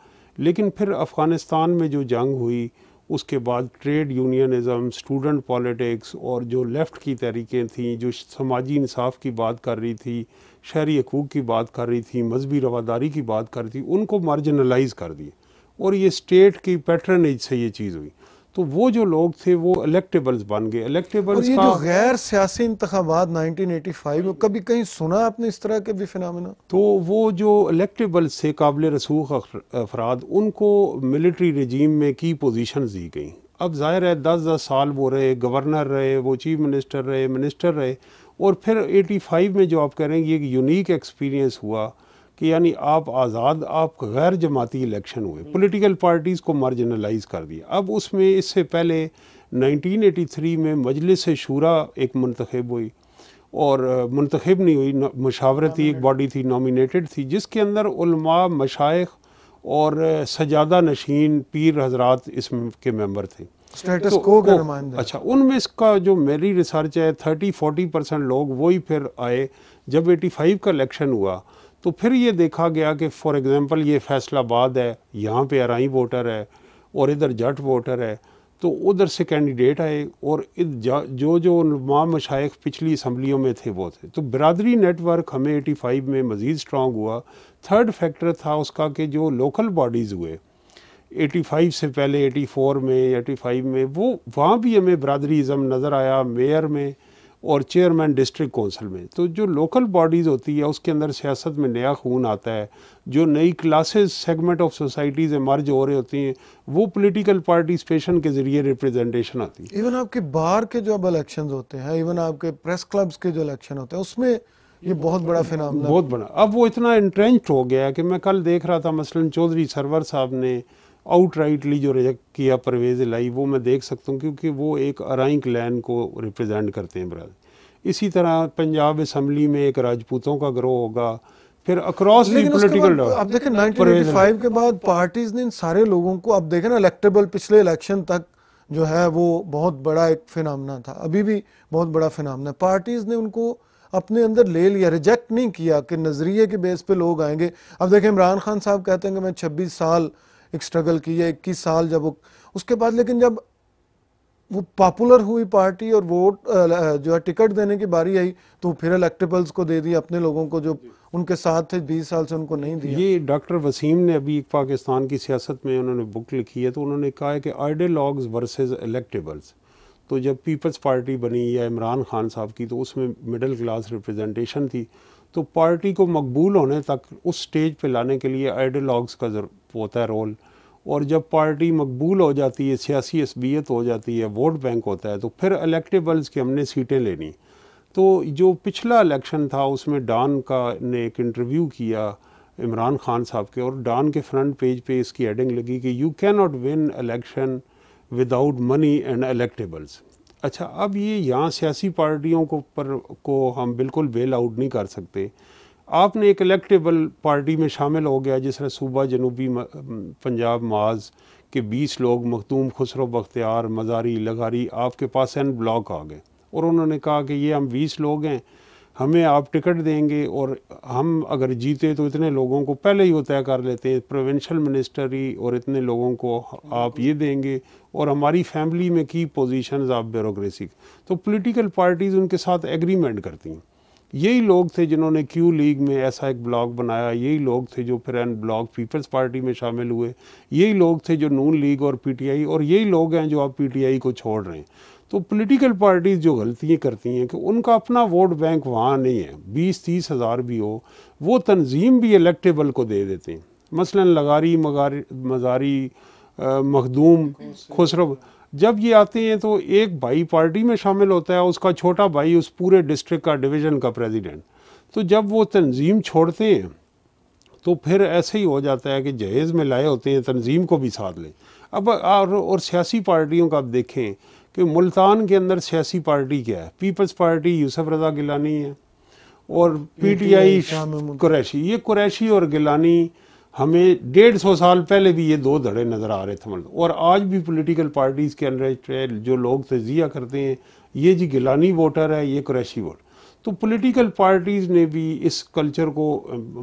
लेकिन फिर अफ़गानिस्तान में जो जंग हुई उसके बाद ट्रेड यूनियनिज़म स्टूडेंट पॉलिटिक्स और जो लेफ़्ट की तहरीकें थीं जो समाजी इंसाफ की बात कर रही थी शहरी हकूक़ की बात कर रही थी मजहबी रवादारी की बात कर रही थी उनको मार्जिनलाइज कर दिए और ये स्टेट की पैटर्नेज से ये चीज़ हुई तो वो जो लोग थे वो इलेक्टेबल्स बन गए इलेक्टेबल्स का जो गैर सियासी इंतबात 1985 में कभी कहीं सुना आपने इस तरह के भी फिनमिना तो वो जो इलेक्टेबल्स थे काबिल रसूख अफराद उनको मिलिट्री रजीम में की पोजीशन दी गई अब जाहिर है दस दस साल वो रहे गवर्नर रहे वो चीफ मिनिस्टर रहे मिनिस्टर रहे और फिर फाइव में जो आप कह रहे हैं ये एक यूनिक एक्सपीरियंस हुआ कि यानी आप आज़ाद आप गैर जमाती इलेक्शन हुए पॉलिटिकल पार्टीज़ को मार्जिनलाइज कर दिया अब उसमें इससे पहले 1983 में मजलिस शूरा एक मंतखब हुई और मंतखब नहीं हुई मशावरती एक बॉडी थी नॉमिनेटेड थी जिसके अंदर उलमा मशाइ और सजादा नशीन पीर हजरात इसमें के मेंबर थे स्टेटस तो, को अच्छा उनमें इसका जो मेरी रिसर्च है थर्टी फोर्टी परसेंट लोग वही फिर आए जब एटी फाइव का इलेक्शन हुआ तो फिर ये देखा गया कि फ़ॉर एग्ज़ाम्पल ये फैसलाबाद है यहाँ पे आरई वोटर है और इधर जट वोटर है तो उधर से कैंडिडेट आए और जो जो माँ मशाइ पिछली असम्बलियों में थे वो थे तो बरदरी नेटवर्क हमें एटी फाइव में मज़ीद स्ट्रॉग हुआ थर्ड फैक्टर था उसका कि जो लोकल बॉडीज़ हुए 85 से पहले 84 में 85 में वो वहाँ भी हमें बरदरीज़म नज़र आया मेयर में और चेयरमैन डिस्ट्रिक्ट काउंसिल में तो जो लोकल बॉडीज़ होती है उसके अंदर सियासत में नया खून आता है जो नई classes segment of societies emerge हो रही होती हैं वो पॉलिटिकल पार्टिसिपेशन के ज़रिए रिप्रेजेंटेशन आती है इवन आपके बाहर के जो अब इलेक्शन होते हैं इवन आपके प्रेस क्लब्स के जो इलेक्शन होते हैं उसमें ये बहुत बड़ा फिनाम बहुत बड़ा अब वो इतना इंट्रेंच हो गया है कि मैं कल देख रहा था मसलन चौधरी सरवर साहब ने आउटराइटली जो रिजेक्ट किया परवेज लाई वो मैं देख सकता हूँ क्योंकि वो एक अराइंक लैन को रिप्रेजेंट करते हैं ब्राज़ील इसी तरह पंजाब असम्बली में एक राजपूतों का ग्रोह होगा फिर अक्रॉस दी पोलिटिकल अब देखें 1985 के बाद पार्टीज ने इन सारे लोगों को अब देखें ना इलेक्टेबल पिछले इलेक्शन तक जो है वो बहुत बड़ा एक फिनमना था अभी भी बहुत बड़ा फिनमना पार्टीज़ ने उनको अपने अंदर ले लिया रिजेक्ट नहीं किया कि नज़रिए के बेस पे लोग आएंगे अब देखें इमरान खान साहब कहते हैं कि मैं 26 साल एक स्ट्रगल की है इक्कीस साल जब उसके बाद लेकिन जब वो पॉपुलर हुई पार्टी और वोट जो है टिकट देने की बारी आई तो फिर इलेक्टेबल्स को दे दी अपने लोगों को जो उनके साथ थे बीस साल से उनको नहीं दिया ये डॉक्टर वसीम ने अभी पाकिस्तान की सियासत में उन्होंने बुक लिखी है तो उन्होंने कहा है कि आइडियोलॉग्स वर्सेस इलेक्टेबल्स तो जब पीपल्स पार्टी बनी या इमरान खान साहब की तो उसमें मिडिल क्लास रिप्रजेंटेशन थी तो पार्टी को मकबूल होने तक उस स्टेज पे लाने के लिए आइडियोलॉग्स का होता है रोल और जब पार्टी मकबूल हो जाती है सियासी असबियत हो जाती है वोट बैंक होता है तो फिर अलेक्टेबल्स की हमने सीटें लेनी तो जो पिछला इलेक्शन था उसमें डॉन का ने एक इंटरव्यू किया इमरान खान साहब के और डॉन के फ्रंट पेज पे इसकी एडिंग लगी कि you can not win election without money and electables अच्छा अब ये यहाँ सियासी पार्टियों को पर को हम बिल्कुल बेल आउट नहीं कर सकते आपने एक इलेक्टेबल पार्टी में शामिल हो गया जिस तरह सूबा जनूबी पंजाब माज के 20 लोग मखदूम खुसरो बख्तियार मजारी लगारी आपके पास एन ब्लॉक आ गए और उन्होंने कहा कि ये हम 20 लोग हैं हमें आप टिकट देंगे और हम अगर जीते तो इतने लोगों को पहले ही वो तय कर लेते हैं प्रोविंशल मिनिस्टर ही और इतने लोगों को आप ये देंगे और हमारी फैमिली में की पोजीशंस ऑफ ब्यूरोसी तो पॉलिटिकल पार्टीज़ उनके साथ एग्रीमेंट करती हैं यही लोग थे जिन्होंने क्यू लीग में ऐसा एक ब्लॉक बनाया यही लोग थे जो फिर ब्लॉक पीपल्स पार्टी में शामिल हुए यही लोग थे जो नून लीग और पीटीआई और यही लोग हैं जो आप पीटीआई को छोड़ रहे हैं तो पॉलिटिकल पार्टीज़ जो गलतियाँ करती हैं कि उनका अपना वोट बैंक वहाँ नहीं है बीस तीस हज़ार भी हो वो तनजीम भी इलेक्टेबल को दे देते हैं मसला लगारी मगारी मजारी मखदूम खुसरब जब ये आते हैं तो एक भाई पार्टी में शामिल होता है उसका छोटा भाई उस पूरे डिस्ट्रिक्ट का डिवीज़न का प्रेसिडेंट तो जब वो तंजीम छोड़ते हैं तो फिर ऐसे ही हो जाता है कि जहेज़ में लाए होते हैं तंजीम को भी साथ लें अब और, और सियासी पार्टियों का आप देखें कि मुल्तान के अंदर सियासी पार्टी क्या है पीपल्स पार्टी यूसफ़ रजा गिलानी है और पीटीआई कुरैशी ये कुरैशी और गिलानी हमें डेढ़ सौ साल पहले भी ये दो धड़े नज़र आ रहे थे मतलब और आज भी पॉलिटिकल पार्टीज़ के अंदर जो लोग तजिया करते हैं ये जी गिलानी वोटर है ये क्रैशी वोटर तो पॉलिटिकल पार्टीज़ ने भी इस कल्चर को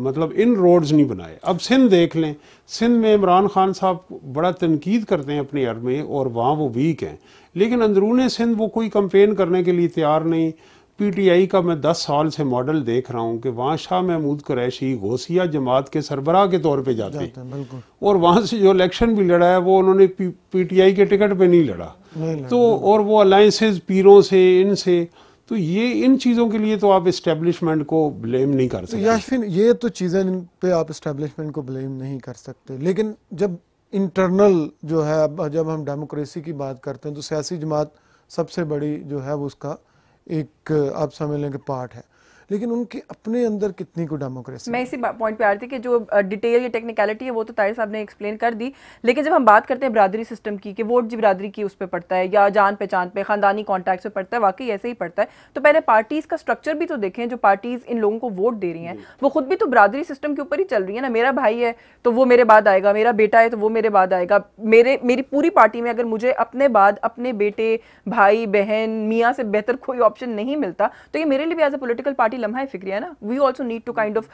मतलब इन रोड्स नहीं बनाए अब सिंध देख लें सिंध में इमरान खान साहब बड़ा तनकीद करते हैं अपने अर में और वहाँ वो वीक हैं लेकिन अंदरून सिंध वो कोई कंपेन करने के लिए तैयार नहीं पीटीआई का मैं 10 साल से मॉडल देख रहा हूँ कि वहाँ शाह महमूद कुरैशी घोसिया जमात के सरबराह के तौर पे जाते, जाते और वहाँ से जो इलेक्शन भी लड़ा है वो उन्होंने पीटीआई के टिकट पे नहीं लड़ा नहीं तो और वो अलाइंसेज पीरों से इनसे तो ये इन चीज़ों के लिए तो आप इस्टेब्लिशमेंट को ब्लेम नहीं कर तो सकते याशिन ये तो चीज़ें इन पर आप इस्टेब्लिशमेंट को ब्लेम नहीं कर सकते लेकिन जब इंटरनल जो है जब हम डेमोक्रेसी की बात करते हैं तो सियासी जमात सबसे बड़ी जो है वो उसका एक आप समझ लें कि पार्ट है लेकिन उनके अपने अंदर कितनी को डेमोक्रेसी मैं इसी पॉइंट पे आ रही थी कि जो डिटेल या टेक्निकलिटी है वो तो तारे साहब ने एक्सप्लेन कर दी लेकिन जब हम बात करते हैं बरदरी सिस्टम की कि वोट जी बरदरी की उस पर पड़ता है या जान पहचान पे खानदानी कॉन्टैक्ट पे पड़ता है वाकई ऐसे ही पड़ता है तो पहले पार्टीज़ का स्ट्रक्चर भी तो देखें जो पार्टीज़ इन लोगों को वोट दे रही हैं वो खुद भी तो बरदरी सिस्टम के ऊपर ही चल रही है ना मेरा भाई है तो वो मेरे बाद आएगा मेरा बेटा है तो वो मेरे बाद आएगा मेरे मेरी पूरी पार्टी में अगर मुझे अपने बाद अपने बेटे भाई बहन मियाँ से बेहतर कोई ऑप्शन नहीं मिलता तो ये मेरे लिए भी एज अ पोलिटिकल पार्टी लम्हा फिक्रिया ना we also need to kind of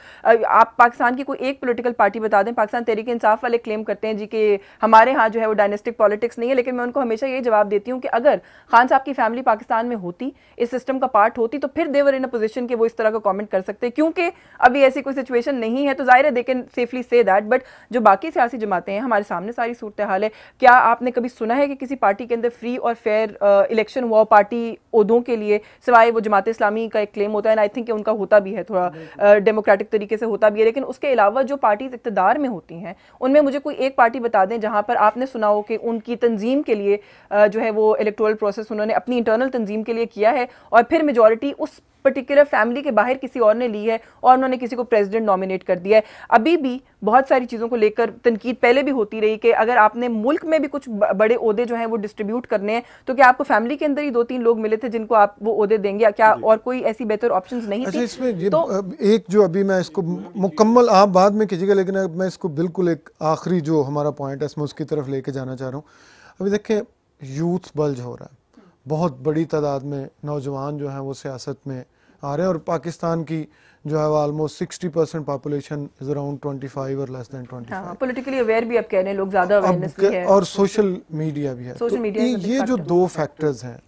आप पाकिस्तान की कोई एक पोलिटिकल पार्टी बता दें पाकिस्तान तहरीक इंसाफ वाले क्लेम करते हैं जी कि हमारे यहाँ जो है वो डायनेस्टिक पॉलिटिक्स नहीं है लेकिन मैं उनको हमेशा ये जवाब देती हूँ कि अगर खान साहब की फैमिली पाकिस्तान में होती इस सिस्टम का पार्ट होती तो फिर देवर इन अ पोजिशन के वो इस तरह का कॉमेंट कर सकते क्योंकि अभी ऐसी कोई सिचुएशन नहीं है तो जाहिर है they can safely say that but जो बाकी सियासी जमातें हैं हमारे सामने सारी सूरत हाल है क्या आपने कभी सुना है कि किसी पार्टी के अंदर फ्री और फेयर इलेक्शन हुआ पार्टी उदों के लिए सिवाय वो जमात इस्लामी का एक क्लेम होता है आई थिंक उनका होता भी है थोड़ा डेमोक्रेटिक तरीके से होता भी है लेकिन उसके अलावा जो पार्टीज इकतदार में होती हैं उनमें मुझे कोई एक पार्टी बता दें जहाँ पर आपने सुना हो कि उनकी तंजीम के लिए जो है वो इलेक्ट्रोल प्रोसेस उन्होंने अपनी इंटरनल तंजीम के लिए किया है और फिर मेजोरिटी उस पर्टिकुलर फैमिली के बाहर किसी और ने ली है और उन्होंने किसी को प्रेसिडेंट नॉमिनेट कर दिया है अभी भी बहुत सारी चीज़ों को लेकर तनकीद पहले भी होती रही कि अगर आपने मुल्क में भी कुछ बड़े अहदे जो हैं वो डिस्ट्रीब्यूट करने हैं तो क्या आपको फैमिली के अंदर ही दो तीन लोग मिले थे जिनको आप वो अहदे देंगे क्या और कोई ऐसी बेहतर ऑप्शन नहीं अच्छा, थी इसमें तो एक जो अभी मैं इसको मुकम्मल आप बाद में कीजिएगा लेकिन अब मैं इसको बिल्कुल एक आखिरी जो हमारा पॉइंट है इसमें उसकी तरफ लेके जाना चाह रहा हूँ अभी देखें यूथ बल्ज हो रहा है बहुत बड़ी तादाद में नौजवान जो हैं वो सियासत में आ रहे हैं और पाकिस्तान की जो है वो almost 60 percent population is around 25 और लेस देन 25 पोलिटिकली अवेयर भी आप कह रहे हैं लोग ज्यादा है और सोशल मीडिया भी है सोशल मीडिया तो ये जो दो फैक्टर्स हैं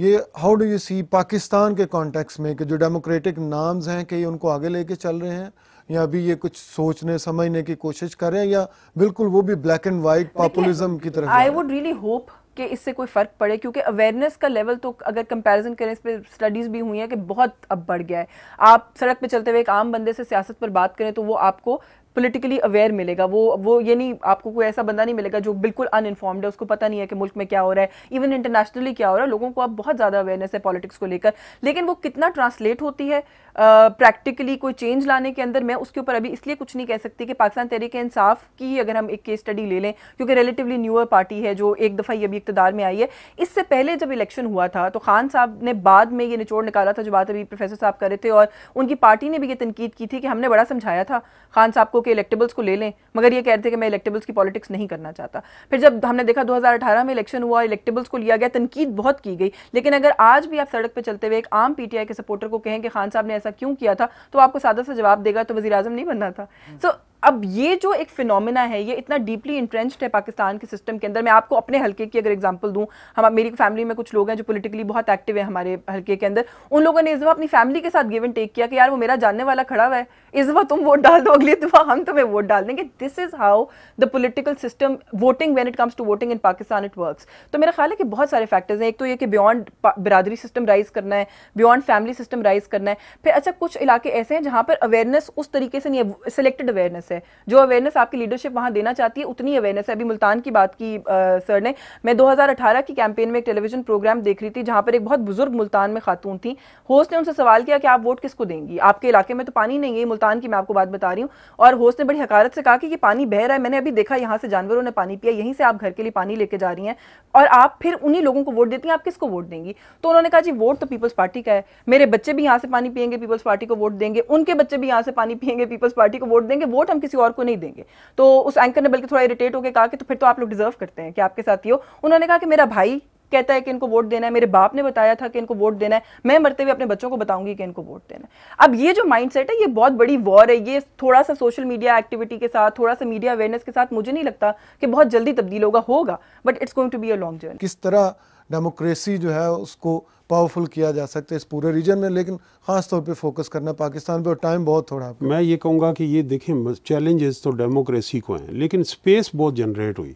ये how do you see Pakistan के कॉन्टेक्स में कि जो डेमोक्रेटिक नाम्स हैं कि उनको आगे लेके चल रहे हैं या अभी ये कुछ सोचने समझने की कोशिश कर रहे हैं या बिल्कुल वो भी ब्लैक एंड व्हाइट पॉपुलिज्म की तरफ आई वुड रियली होप कि इससे कोई फ़र्क पड़े क्योंकि अवेयरनेस का लेवल तो अगर कंपैरिजन करें इस पर स्टडीज़ भी हुई हैं कि बहुत अब बढ़ गया है आप सड़क पे चलते हुए एक आम बंदे से सियासत पर बात करें तो वो आपको पोलिटिकली अवेयर मिलेगा वो वो ये नहीं आपको कोई ऐसा बंदा नहीं मिलेगा जो बिल्कुल अनइनफॉर्म्ड है उसको पता नहीं है कि मुल्क में क्या हो रहा है इवन इंटरनेशनली क्या हो रहा है लोगों को अब बहुत ज़्यादा अवेयरनेस है पॉलिटिक्स को लेकर लेकिन वो कितना ट्रांसलेट होती है प्रैक्टिकली कोई चेंज लाने के अंदर मैं उसके ऊपर अभी इसलिए कुछ नहीं कह सकती कि पाकिस्तान तहरीक इंसाफ की अगर हम एक केस स्टडी ले लें क्योंकि रिलेटिवली न्यूअर पार्टी है जो एक दफ़ा ही अभी इकतदार में आई है इससे पहले जब इलेक्शन हुआ था तो खान साहब ने बाद में ये निचोड़ निकाला था जो बात अभी प्रोफेसर साहब कर रहे थे और उनकी पार्टी ने भी ये तनकीद की थी कि हमने बड़ा समझाया था खान साहब को कि इलेक्टेबल्स को ले लें मगर ये कह रहे थे कि मैं इलेक्टेबल्स की पॉलिटिक्स नहीं करना चाहता फिर जब हमने देखा अठारह में इलेक्शन हुआ इलेक्टेबल्स को लिया गया तनकीद बहुत की गई लेकिन अगर आज भी आप सड़क पर चलते हुए एक आम आई के सपोर्टर को कहें कि खान साहब ने ऐसा ऐसा क्यों किया था तो आपको सादा सा जवाब देगा तो वजी नहीं बनना था सो so, अब ये जो एक फिनोमिना है ये इतना डीपली इंट्रेंच्ड है पाकिस्तान के सिस्टम के अंदर मैं आपको अपने हलके की अगर एग्जांपल दूं हम मेरी फैमिली में कुछ लोग हैं जो पॉलिटिकली बहुत एक्टिव है हमारे हलके के अंदर उन लोगों ने इस दफ़ा अपनी फैमिली के साथ गिव एंड टेक किया कि यार वो मेरा जानने वाला खड़ा हुआ है इस दफ़ा तुम वोट डाल दो अगली दफ़ा हम तुम्हें वोट डाल देंगे this is how the political system voting when it comes to voting in Pakistan it work तो मेरा ख्याल है कि बहुत सारे फैक्टर्स हैं एक तो ये कि बियॉन्ड बरदरी सिस्टम राइज करना है बियॉन्ड फैमिली सिस्टम राइज करना है फिर अच्छा कुछ इलाके ऐसे हैं जहाँ पर अवेयरनेस उस तरीके से नहीं है सिलेक्टेड अवेयरनेस है जो अवेयरनेस आपकी लीडरशिप वहां देना चाहती है उतनी अवेयरनेस है अभी मुल्तान की बात की आ, सर ने मैं 2018 की कैंपेन में एक टेलीविजन प्रोग्राम देख रही थी जहां पर एक बहुत बुजुर्ग मुल्तान में खातून थी होस्ट ने उनसे सवाल किया कि आप वोट किसको देंगी आपके इलाके में तो पानी नहीं है मुल्तान की मैं आपको बात बता रही हूँ और होस्ट ने बड़ी हकारत से कहा कि ये पानी बह रहा है मैंने अभी देखा यहाँ से जानवरों ने पानी पिया यहीं से आप घर के लिए पानी लेके जा रही हैं और आप फिर उन्हीं लोगों को वोट देती हैं आप किसको वोट देंगी तो उन्होंने कहा जी वोट तो पीपल्स पार्टी का है मेरे बच्चे भी यहाँ से पानी पिएंगे पीपल्स पार्टी को वोट देंगे उनके बच्चे भी यहाँ से पानी पिएंगे पीपल्स पार्टी को वोट देंगे वोट हम हम किसी और को नहीं देंगे तो उस एंकर ने बल्कि थोड़ा इरिटेट होकर कहा कि तो फिर तो आप लोग डिजर्व करते हैं कि आपके साथ ही हो उन्होंने कहा कि मेरा भाई कहता है कि इनको वोट देना है मेरे बाप ने बताया था कि इनको वोट देना है मैं मरते हुए अपने बच्चों को बताऊंगी कि इनको वोट देना है अब ये जो माइंडसेट है ये बहुत बड़ी वॉर है ये थोड़ा सा सोशल मीडिया एक्टिविटी के साथ थोड़ा सा मीडिया अवेयरनेस के साथ मुझे नहीं लगता कि बहुत जल्दी तब्दील होगा होगा but it's going to be a long journey किस तरह डेमोक्रेसी जो है उसको पावरफुल किया जा सकता है इस पूरे रीजन में लेकिन ख़ास तौर पे फोकस करना पाकिस्तान पे और टाइम बहुत थोड़ा मैं ये कहूँगा कि ये देखें चैलेंजेस तो डेमोक्रेसी को हैं लेकिन स्पेस बहुत जनरेट हुई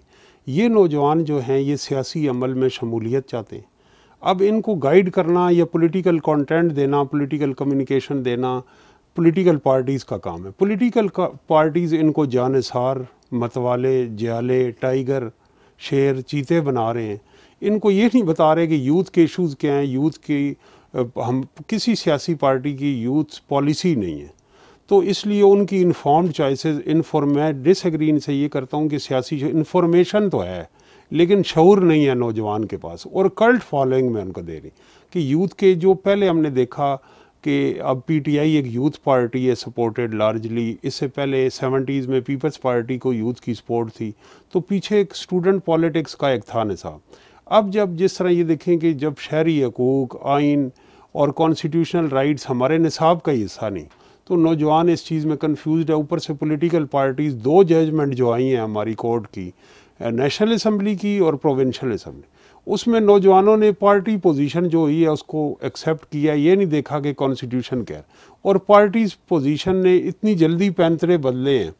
ये नौजवान जो हैं ये सियासी अमल में शमूलियत चाहते हैं अब इनको गाइड करना या पोलिटिकल कॉन्टेंट देना पोलिटिकल कम्युनिकेशन देना पोलिटिकल पार्टीज़ का काम है का पार्टीज़ इनको जानसार मतवाले जयाले टाइगर शेर चीते बना रहे हैं इनको ये नहीं बता रहे कि यूथ के इश्यूज़ क्या हैं यूथ की हम किसी सियासी पार्टी की यूथ पॉलिसी नहीं है तो इसलिए उनकी इन्फॉर्म्ड चॉइसेस इनफॉर्म मैं डिसग्रीन से ये करता हूँ कि सियासी इन्फॉर्मेशन तो है लेकिन शौर नहीं है नौजवान के पास और कल्ट फॉलोइंग में उनको दे रही कि यूथ के जो पहले हमने देखा कि अब पीटीआई एक यूथ पार्टी है सपोर्टेड लार्जली इससे पहले सेवेंटीज़ में पीपल्स पार्टी को यूथ की सपोर्ट थी तो पीछे एक स्टूडेंट पॉलिटिक्स का एक था निसाब अब जब जिस तरह ये देखें कि जब शहरी हकूक आइन और कॉन्स्टिट्यूशनल राइट्स हमारे निसाब का हिस्सा नहीं तो नौजवान इस चीज़ में कन्फ्यूज है ऊपर से पोलिटिकल पार्टीज़ दो जजमेंट जो आई हैं हमारी कोर्ट की नेशनल असम्बली की और प्रोविंशल असम्बली उसमें नौजवानों ने पार्टी पोजीशन जो हुई है उसको एक्सेप्ट किया ये नहीं देखा कि कॉन्स्टिट्यूशन क्या और पार्टीज पोजीशन ने इतनी जल्दी पैंतरे बदले हैं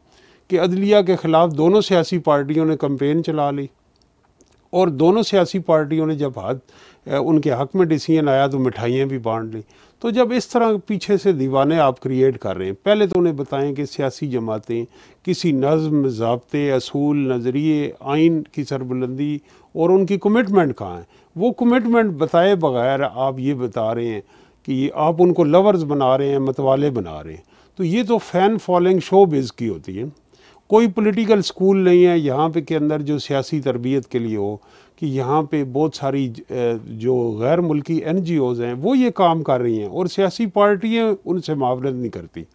कि अदलिया के ख़िलाफ़ दोनों सियासी पार्टियों ने कंपेन चला ली और दोनों सियासी पार्टियों ने जब हाथ उनके हक में डिसीजन आया तो मिठाइयाँ भी बांट ली तो जब इस तरह पीछे से दीवाने आप क्रिएट कर रहे हैं पहले तो उन्हें बताएं कि सियासी जमातें किसी नज़म जबते असूल नज़रिए आइन की सरबुलंदी और उनकी कमिटमेंट कहाँ है वो कमिटमेंट बताए बगैर आप ये बता रहे हैं कि आप उनको लवर्स बना रहे हैं मतवाले बना रहे हैं तो ये तो फ़ैन फॉलोइंग शो बेज़ की होती है कोई पॉलिटिकल स्कूल नहीं है यहाँ पे के अंदर जो सियासी तरबियत के लिए हो कि यहाँ पे बहुत सारी जो गैर मुल्की एन जी ओज़ हैं वो ये काम कर रही हैं और सियासी पार्टियाँ उनसे मावरत नहीं करती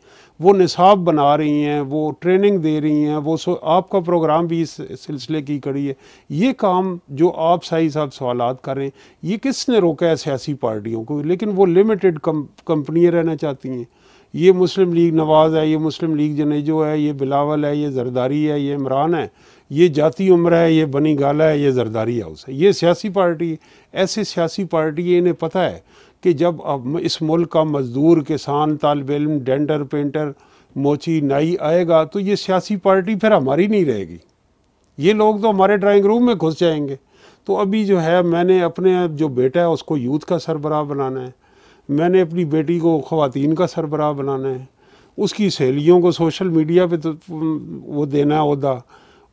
वो निसाब बना रही हैं वो ट्रेनिंग दे रही हैं वो सो आपका प्रोग्राम भी इस सिलसिले की कड़ी है ये काम जो आप सही साहब सवाल कर रहे हैं ये किसने रोका है सियासी पार्टियों को लेकिन वो लिमिटेड कम कंपनियाँ रहना चाहती हैं ये मुस्लिम लीग नवाज़ है ये मुस्लिम लीग जनेजो है ये बिलावल है ये जरदारी है ये इमरान है ये जाती उम्र है ये बनी गाला है ये जरदारी हाउस है ये सियासी पार्टी ऐसे सियासी पार्टी इन्हें पता है कि जब अब इस मुल्क का मज़दूर किसान तालब इम डेंडर पेंटर मोची नाई आएगा तो ये सियासी पार्टी फिर हमारी नहीं रहेगी ये लोग तो हमारे ड्राइंग रूम में घुस जाएंगे तो अभी जो है मैंने अपने जो बेटा है उसको यूथ का सरबराह बनाना है मैंने अपनी बेटी को ख़वान का सरबराह बनाना है उसकी सहेलियों को सोशल मीडिया पे तो वो देना है अहदा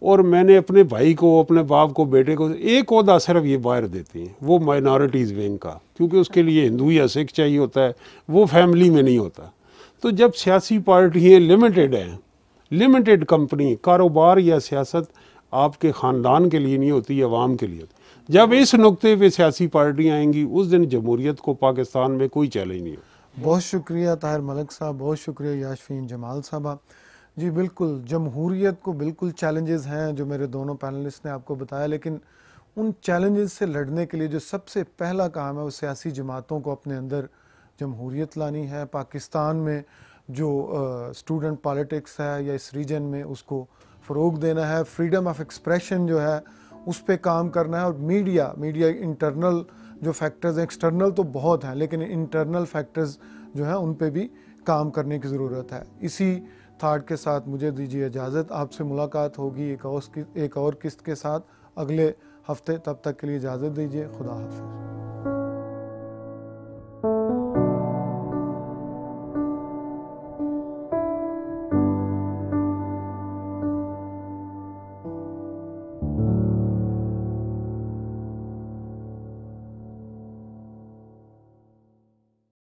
और मैंने अपने भाई को अपने बाप को बेटे को एक अहदा सिर्फ ये बाहर देती हैं वो माइनॉरिटीज़ बैंक का क्योंकि उसके लिए हिंदू या सिख चाहिए होता है वो फैमिली में नहीं होता तो जब सियासी पार्टियाँ लिमिटेड हैं लिमिटेड कंपनी कारोबार या सियासत आपके ख़ानदान के लिए नहीं होती आवाम के लिए होती जब इस नुकते पे सियासी पार्टियाँ आएंगी उस दिन जमहूरीत को पाकिस्तान में कोई चैलेंज नहीं होगा बहुत शुक्रिया ताहिर मलिक साहब बहुत शुक्रिया याशफीन जमाल साहब जी बिल्कुल जमहूरीत को बिल्कुल चैलेंजेस हैं जो मेरे दोनों पैनलिस्ट ने आपको बताया लेकिन उन चैलेंजेस से लड़ने के लिए जो सबसे पहला काम है वो सियासी जमातों को अपने अंदर जमहूरीत लानी है पाकिस्तान में जो स्टूडेंट पॉलिटिक्स है या इस रीजन में उसको फ़रोग देना है फ्रीडम ऑफ एक्सप्रेशन जो है उस पर काम करना है और मीडिया मीडिया इंटरनल जो फैक्टर्स हैं एक्सटर्नल तो बहुत हैं लेकिन इंटरनल फैक्टर्स जो हैं उन पर भी काम करने की ज़रूरत है इसी थाट के साथ मुझे दीजिए इजाज़त आपसे मुलाकात होगी एक और एक और किस्त के साथ अगले हफ्ते तब तक के लिए इजाज़त दीजिए खुदा हाफिज़